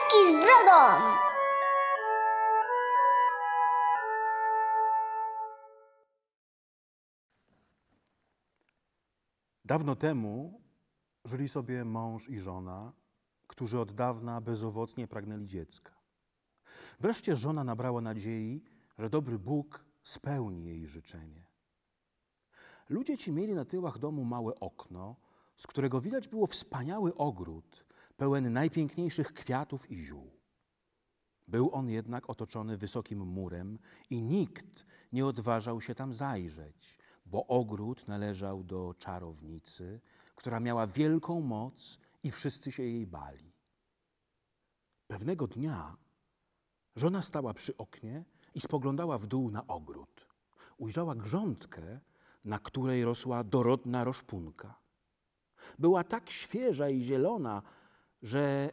Majki z brodą! Dawno temu żyli sobie mąż i żona, którzy od dawna bezowocnie pragnęli dziecka. Wreszcie żona nabrała nadziei, że dobry Bóg spełni jej życzenie. Ludzie ci mieli na tyłach domu małe okno, z którego widać było wspaniały ogród – pełen najpiękniejszych kwiatów i ziół. Był on jednak otoczony wysokim murem i nikt nie odważał się tam zajrzeć, bo ogród należał do czarownicy, która miała wielką moc i wszyscy się jej bali. Pewnego dnia żona stała przy oknie i spoglądała w dół na ogród. Ujrzała grządkę, na której rosła dorodna roszpunka. Była tak świeża i zielona, że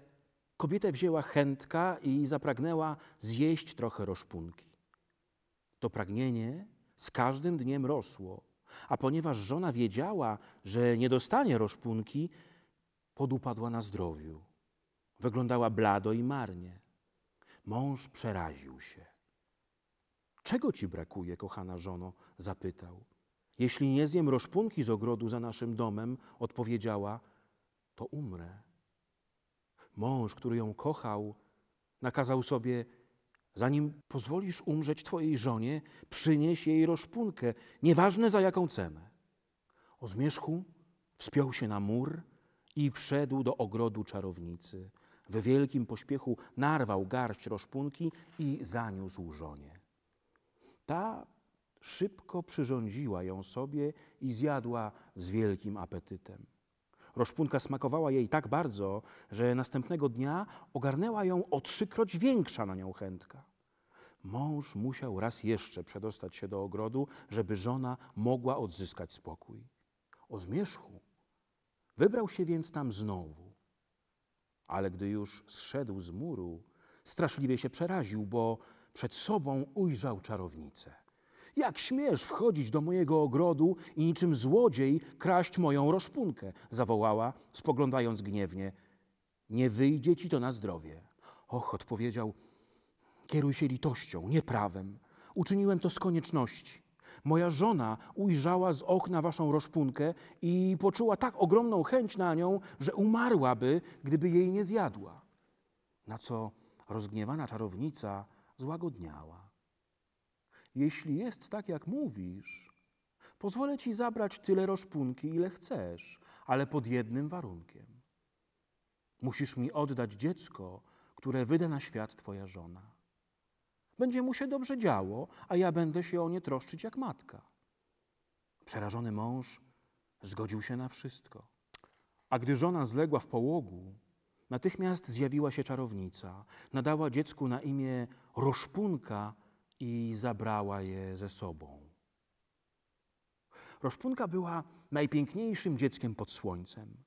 kobietę wzięła chętka i zapragnęła zjeść trochę roszpunki. To pragnienie z każdym dniem rosło, a ponieważ żona wiedziała, że nie dostanie roszpunki, podupadła na zdrowiu. Wyglądała blado i marnie. Mąż przeraził się. Czego ci brakuje, kochana żono? zapytał. Jeśli nie zjem roszpunki z ogrodu za naszym domem, odpowiedziała, to umrę. Mąż, który ją kochał, nakazał sobie, zanim pozwolisz umrzeć twojej żonie, przynieś jej rozpunkę, nieważne za jaką cenę. O zmierzchu wspiął się na mur i wszedł do ogrodu czarownicy. W wielkim pośpiechu narwał garść rozpunki i zaniósł żonie. Ta szybko przyrządziła ją sobie i zjadła z wielkim apetytem. Roszpunka smakowała jej tak bardzo, że następnego dnia ogarnęła ją o trzykroć większa na nią chętka. Mąż musiał raz jeszcze przedostać się do ogrodu, żeby żona mogła odzyskać spokój. O zmierzchu wybrał się więc tam znowu. Ale gdy już zszedł z muru, straszliwie się przeraził, bo przed sobą ujrzał czarownicę. Jak śmiesz wchodzić do mojego ogrodu i niczym złodziej kraść moją roszpunkę? zawołała, spoglądając gniewnie. Nie wyjdzie ci to na zdrowie. Och, odpowiedział, kieruj się litością, nie prawem. Uczyniłem to z konieczności. Moja żona ujrzała z okna waszą roszpunkę i poczuła tak ogromną chęć na nią, że umarłaby, gdyby jej nie zjadła. Na co rozgniewana czarownica złagodniała. Jeśli jest tak, jak mówisz, pozwolę ci zabrać tyle roszpunki, ile chcesz, ale pod jednym warunkiem. Musisz mi oddać dziecko, które wyda na świat twoja żona. Będzie mu się dobrze działo, a ja będę się o nie troszczyć jak matka. Przerażony mąż zgodził się na wszystko. A gdy żona zległa w połogu, natychmiast zjawiła się czarownica. Nadała dziecku na imię Roszpunka i zabrała je ze sobą. Roszpunka była najpiękniejszym dzieckiem pod słońcem.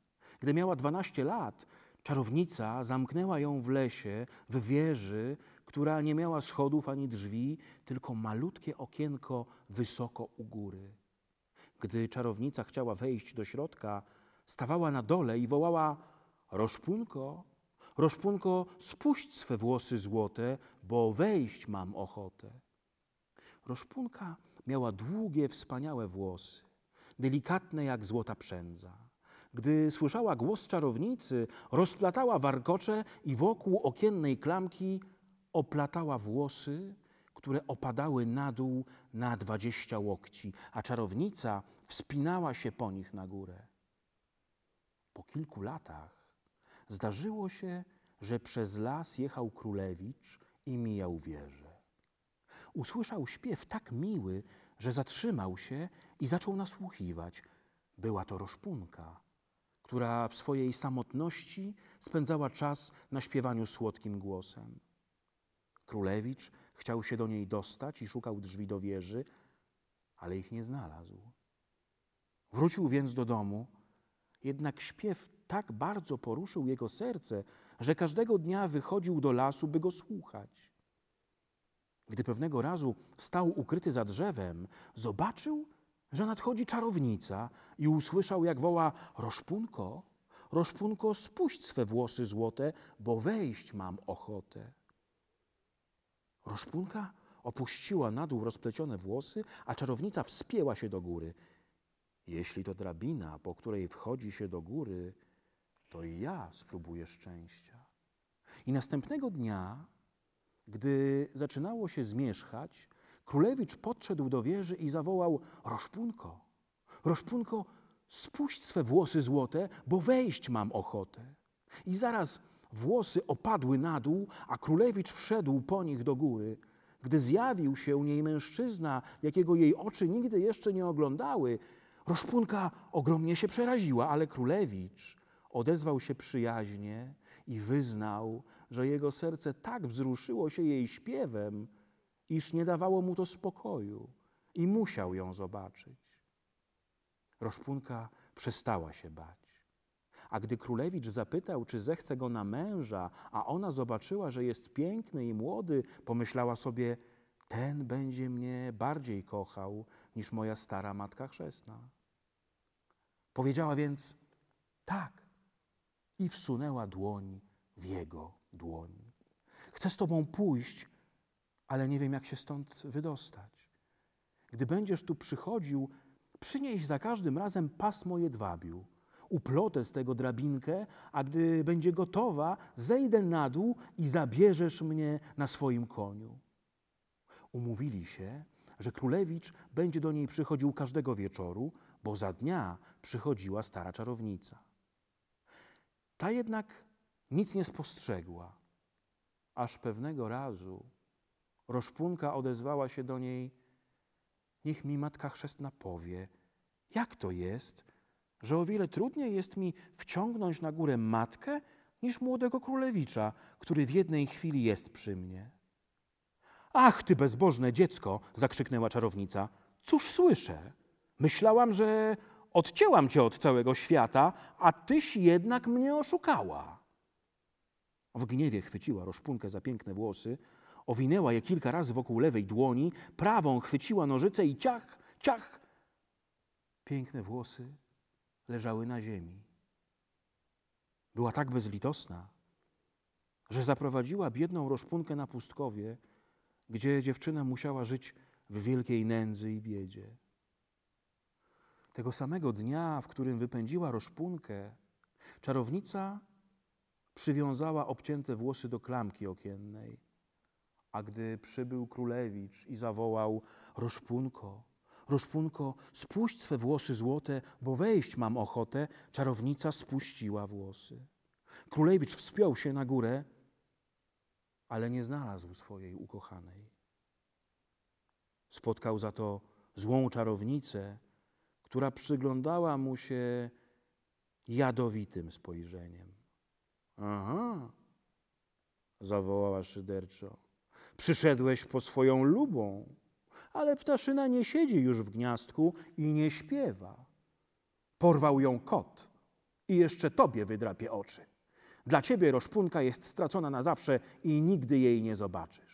Gdy miała 12 lat, czarownica zamknęła ją w lesie, w wieży, która nie miała schodów ani drzwi, tylko malutkie okienko wysoko u góry. Gdy czarownica chciała wejść do środka, stawała na dole i wołała: Roszpunko, Roszpunko, spuść swe włosy złote, bo wejść mam ochotę. Roszpunka miała długie, wspaniałe włosy, delikatne jak złota przędza. Gdy słyszała głos czarownicy, rozplatała warkocze i wokół okiennej klamki oplatała włosy, które opadały na dół na dwadzieścia łokci, a czarownica wspinała się po nich na górę. Po kilku latach Zdarzyło się, że przez las jechał królewicz i mijał wieże. Usłyszał śpiew tak miły, że zatrzymał się i zaczął nasłuchiwać. Była to roszpunka, która w swojej samotności spędzała czas na śpiewaniu słodkim głosem. Królewicz chciał się do niej dostać i szukał drzwi do wieży, ale ich nie znalazł. Wrócił więc do domu, jednak śpiew tak bardzo poruszył jego serce, że każdego dnia wychodził do lasu, by go słuchać. Gdy pewnego razu stał ukryty za drzewem, zobaczył, że nadchodzi czarownica i usłyszał, jak woła: Roszpunko, Roszpunko, spuść swe włosy złote, bo wejść mam ochotę. Roszpunka opuściła na dół rozplecione włosy, a czarownica wspięła się do góry. Jeśli to drabina, po której wchodzi się do góry, to i ja spróbuję szczęścia. I następnego dnia, gdy zaczynało się zmierzchać, królewicz podszedł do wieży i zawołał: Roszpunko, Roszpunko, spuść swe włosy złote, bo wejść mam ochotę. I zaraz włosy opadły na dół, a królewicz wszedł po nich do góry. Gdy zjawił się niej mężczyzna, jakiego jej oczy nigdy jeszcze nie oglądały, Roszpunka ogromnie się przeraziła, ale królewicz Odezwał się przyjaźnie i wyznał, że jego serce tak wzruszyło się jej śpiewem, iż nie dawało mu to spokoju i musiał ją zobaczyć. Roszpunka przestała się bać. A gdy królewicz zapytał, czy zechce go na męża, a ona zobaczyła, że jest piękny i młody, pomyślała sobie: Ten będzie mnie bardziej kochał niż moja stara matka chrzestna. Powiedziała więc: Tak, i wsunęła dłoń w jego dłoń. Chcę z tobą pójść, ale nie wiem, jak się stąd wydostać. Gdy będziesz tu przychodził, przynieś za każdym razem pasmo jedwabiu. Uplotę z tego drabinkę, a gdy będzie gotowa, zejdę na dół i zabierzesz mnie na swoim koniu. Umówili się, że królewicz będzie do niej przychodził każdego wieczoru, bo za dnia przychodziła stara czarownica. Ta jednak nic nie spostrzegła, aż pewnego razu Roszpunka odezwała się do niej: Niech mi matka chrzestna powie, jak to jest, że o wiele trudniej jest mi wciągnąć na górę matkę niż młodego królewicza, który w jednej chwili jest przy mnie. Ach, ty bezbożne dziecko! zakrzyknęła czarownica. Cóż słyszę? Myślałam, że odcięłam cię od całego świata, a tyś jednak mnie oszukała. W gniewie chwyciła roszpunkę za piękne włosy, owinęła je kilka razy wokół lewej dłoni, prawą chwyciła nożyce i ciach, ciach. Piękne włosy leżały na ziemi. Była tak bezlitosna, że zaprowadziła biedną roszpunkę na pustkowie, gdzie dziewczyna musiała żyć w wielkiej nędzy i biedzie. Tego samego dnia, w którym wypędziła roszpunkę, czarownica przywiązała obcięte włosy do klamki okiennej. A gdy przybył królewicz i zawołał: Roszpunko, Roszpunko, spuść swe włosy złote, bo wejść mam ochotę, czarownica spuściła włosy. Królewicz wspiął się na górę, ale nie znalazł swojej ukochanej. Spotkał za to złą czarownicę, która przyglądała mu się jadowitym spojrzeniem. Aha, zawołała szyderczo. Przyszedłeś po swoją lubą, ale ptaszyna nie siedzi już w gniazdku i nie śpiewa. Porwał ją kot i jeszcze tobie wydrapie oczy. Dla ciebie roszpunka jest stracona na zawsze i nigdy jej nie zobaczysz.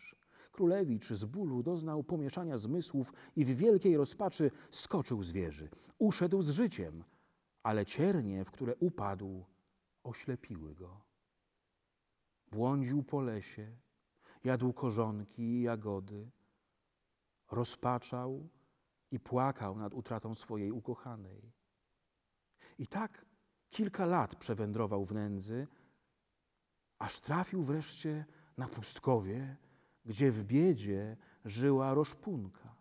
Królewicz z bólu doznał pomieszania zmysłów i w wielkiej rozpaczy skoczył z wieży. Uszedł z życiem, ale ciernie, w które upadł, oślepiły go. Błądził po lesie, jadł korzonki i jagody, rozpaczał i płakał nad utratą swojej ukochanej. I tak kilka lat przewędrował w nędzy, aż trafił wreszcie na pustkowie, gdzie w biedzie żyła roszpunka.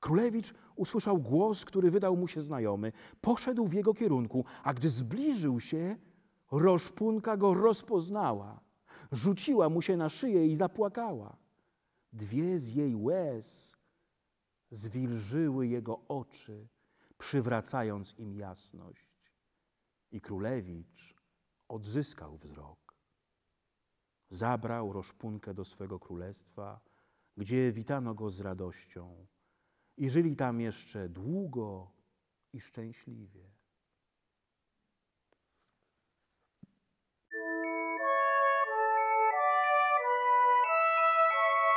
Królewicz usłyszał głos, który wydał mu się znajomy. Poszedł w jego kierunku, a gdy zbliżył się, roszpunka go rozpoznała. Rzuciła mu się na szyję i zapłakała. Dwie z jej łez zwilżyły jego oczy, przywracając im jasność. I królewicz odzyskał wzrok zabrał Roszpunkę do swego królestwa, gdzie witano go z radością i żyli tam jeszcze długo i szczęśliwie.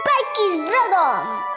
Bajki z brodą!